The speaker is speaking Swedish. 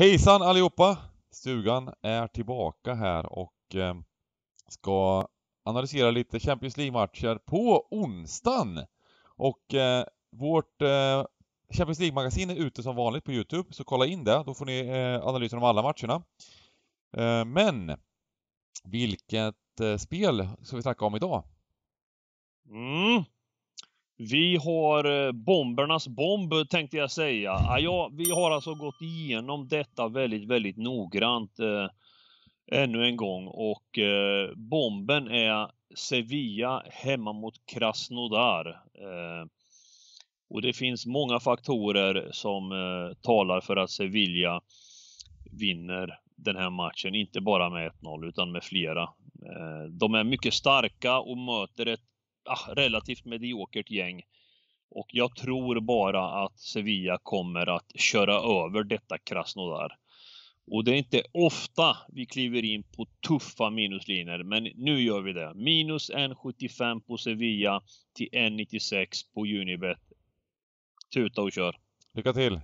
Hejsan allihopa! Stugan är tillbaka här och eh, ska analysera lite Champions League-matcher på onsdagen. Och eh, vårt eh, Champions League-magasin är ute som vanligt på Youtube, så kolla in det. Då får ni analysen om alla matcherna. men vilket spel ska vi snacka om idag? Vi har eh, bombernas bomb tänkte jag säga. Ja, vi har alltså gått igenom detta väldigt, väldigt noggrant eh, ännu en gång och eh, bomben är Sevilla hemma mot Krasnodar. Eh, och det finns många faktorer som eh, talar för att Sevilla vinner den här matchen, inte bara med 1-0 utan med flera. Eh, de är mycket starka och möter ett ah, relativt mediokert gäng. Och jag tror bara att Sevilla kommer att köra över detta Krasnodar. Och det är inte ofta vi kliver in på tuffa minuslinjer, men nu gör vi det. Minus 1,75 på Sevilla till 1,96 på Unibet. Tuta och kör! Lycka till!